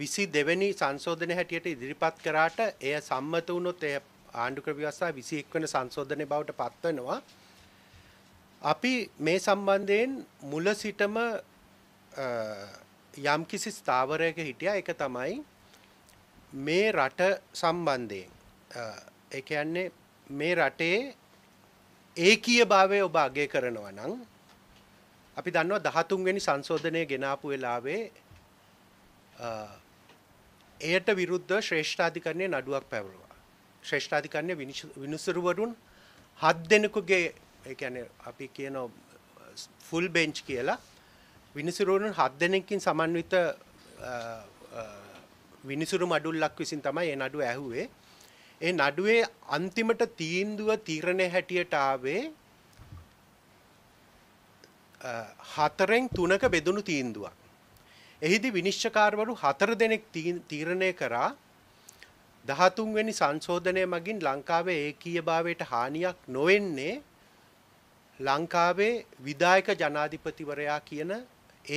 විසි දෙවැනි සංශෝධනය හැටියට ඉදිරිපත් කරාට එය සම්මත වුණොත් එය ආණ්ඩුක්‍ර ව්‍යවස්ථා විසි එක්වන සංශෝධනය බවට පත්වනවා. අපි මේ සම්බන්ධයෙන් මුල සිටම යම්කිසි ස්ථාවරයක හිටිය එක තමයි මේ රට සම්බන්ධයෙන් එක යන්නේ මේ රටේ ඒ කිය භාවය ඔබ අගේ කරනවා නම් අපි දන්නවා දහතුන්වැනි සංශෝධනය ගෙනාපු වෙලාවේ එයට විරුද්ධ ශ්‍රේෂ්ඨාධිකරණය නඩුවක් පැවරුවා. ශ්‍රේෂ්ඨාධිකරණය විනිසුරුවරුන් හත් දෙනෙකුගේ එකැන අපි කියන ෆුල් බෙන්ච් කියලා විනිසුරුවරුන් හත් දෙනෙකින් සමන්විත විනිසුරු මඩුල්ලක් විසින් තමයි ඒ නඩුව ඇහුවේ. ඒ නඩුවේ අන්තිමට තීන්දුව තීරණය හැටියට ආවේ හතරෙන් තුනක බෙදුණු තීන්දුවක්. එහිදි විනිශ්චකාරවරු හතර දෙනෙක් තීරණය කරා දහතුන්වැනි සංශෝධනය මගින් ලංකාවේ ඒකීයභාවයට හානියක් නොවෙන්නේ ලංකාවේ විදායක ජනාධිපතිවරයා කියන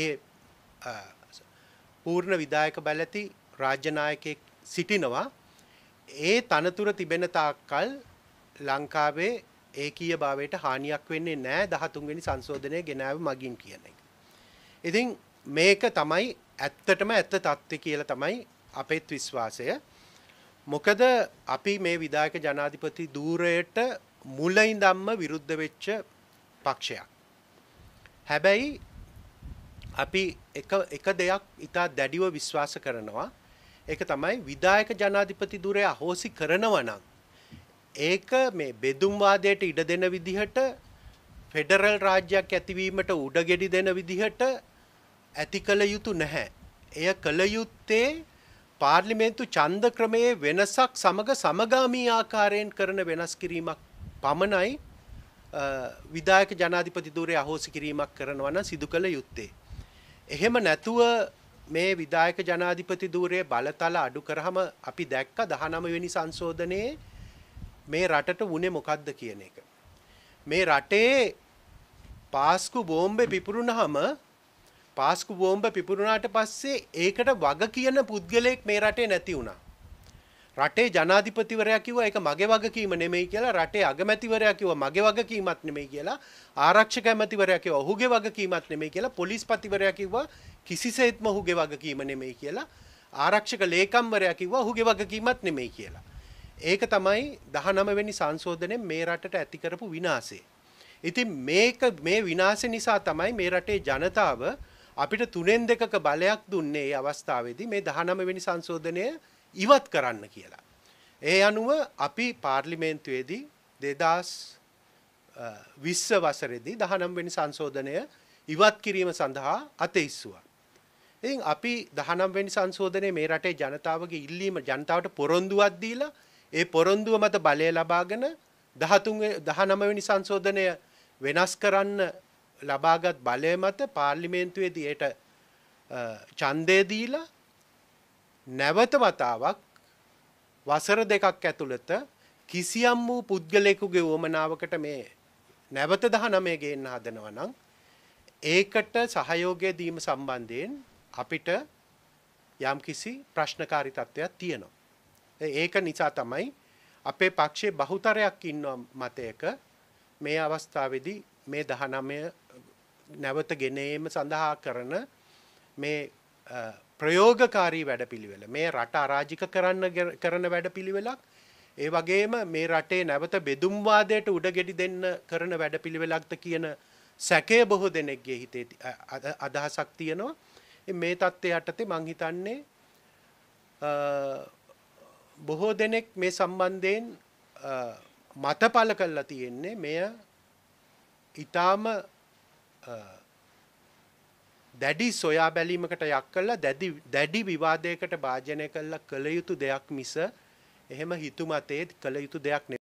ඒ පූර්ණ විදායක බැලති රාජ්‍යනායකයෙක් සිටිනවා ඒ තනතුර තිබෙන තාක්කල් ලංකාවේ ඒකීය භාවයට හානියක් වෙන්නේ නෑ දහතුන්වෙනි සංශෝධනය ගෙනාව මගින් කියන එක. ඉතින් මේක තමයි ඇත්තටම ඇත්ත තත්ත්වය කියලා තමයි අපේත් විශ්වාසය. මොකද අපි මේ විධායක ජනාධිපති ධූරයට මුලින්දම්ම විරුද්ධ වෙච්ච පක්ෂයක්. හැබැයි අපි එක එක දෙයක් ඉතා දැඩිව විශ්වාස කරනවා. ඒක තමයි විධායක ජනාධිපති ධූරය අහෝසි කරනවා නම් ඒක මේ බෙදුම් වාදයට ඉඩ දෙන විදිහට ෆෙඩරල් රාජ්‍යයක් ඇතිවීමට උඩගෙඩි දෙන විදිහට ඇති කළ යුතු නැහැ. එය කළ යුත්තේ පාර්ලිමේන්තු ඡන්ද ක්‍රමයේ වෙනසක් සමග සමගාමී ආකාරයෙන් කරන වෙනස් කිරීමක් පමණයි විධායක ජනාධිපති ධූරයේ අහෝසි කිරීමක් කරනවා නම් සිදු කළ යුත්තේ. එහෙම නැතුව මේ විධායක ජනාධිපති ධූරයේ බලතල අඩු කරාම අපි දැක්ක 19 වෙනි සංශෝධනයේ මේ රටට වුණේ මොකද්ද කියන එක. මේ රටේ පාස්කු බෝම්බේ පිපුරුනහම පාස්කු බෝම්බ පිපුරුණාට පස්සේ ඒකට වග කියන පුද්ගලයෙක් මේ රටේ නැති වුණා. රටේ ජනාධිපතිවරයා කිව්වා ඒක මගේ වගකීම නෙමෙයි කියලා රටේ අගමැතිවරයා කිව්වා මගේ වගකීමක් නෙමෙයි කියලා ආරක්ෂක ඇමතිවරයා කිව්වා ඔහුගේ වගකීමක් නෙමෙයි කියලා පොලිස්පතිවරයා කිව්වා කිසිසේත්ම ඔහුගේ වගකීම නෙමෙයි කියලා ආරක්ෂක ලේකම්වරයා කිව්වා ඔහුගේ වගකීමක් නෙමෙයි කියලා. ඒක තමයි 19 වෙනි සංශෝධනයේ මේ රටට ඇති කරපු විනාශය. ඉතින් මේක මේ විනාශය නිසා තමයි මේ රටේ ජනතාව අපිට තුනෙන් දෙකක බලයක් දුන්නේ අවස්ථාවේදී මේ 19 වෙනි සංශෝධනය ඉවත් කරන්න කියලා. ඒ අනුව අපි පාර්ලිමේන්තුවේදී 2020 වසරේදී 19 වෙනි සංශෝධනය ඉවත් කිරීම සඳහා අත ඉස්සුවා. ඉතින් අපි 19 වෙනි සංශෝධනයේ මේ රටේ ජනතාවගේ ඉල්ලීම ජනතාවට පොරොන්දුවක් දීලා ඒ පොරොන්දුව මත බලය ලබාගෙන 13 19 වෙනි සංශෝධනය වෙනස් කරන්න ලබාගත් බලය මත පාර්ලිමේන්තුවේදී එයට ඡන්දය දීලා නැවත වතාවක් වසර දෙකක් ඇතුළත කිසියම් වූ පුද්ගලයෙකුගේ වුවමනාවකට මේ නැවත 19 ගේන්න හදනවා නම් ඒකට සහයෝගය දීම සම්බන්ධයෙන් අපිට යම්කිසි ප්‍රශ්නකාරී තත්ත්වයක් තියෙනවා. ඒක නිසා තමයි අපේ පක්ෂයේ බහුතරයක් ඉන්නවා මතයක මේ අවස්ථාවේදී මේ 19 නැවත ගෙනීම සඳහා කරන මේ ප්‍රයෝගකාරී වැඩපිළිවෙල මේ රට අරාජික කරන්න කරන වැඩපිළිවෙලක් ඒ වගේම මේ රටේ නැවත බෙදුම්වාදයට උඩගෙඩි දෙන්න කරන වැඩපිළිවෙලක්ද කියන සැකය බොහෝ දෙනෙක්ගේ හිතේ අදහසක් තියෙනවා මේ தත්ත්වය යටතේ මං හිතන්නේ බොහෝ දෙනෙක් මේ සම්බන්ධයෙන් මතපල කළා තියෙන්නේ මෙය ඊටාම දැඩි සොයා බැලීමකට යක් කළා දැඩි දැඩි විවාදයකට භාජනය කළා කළ යුතු දෙයක් මිස එහෙම හිතුමතේ කළ යුතු දෙයක් නෙවෙයි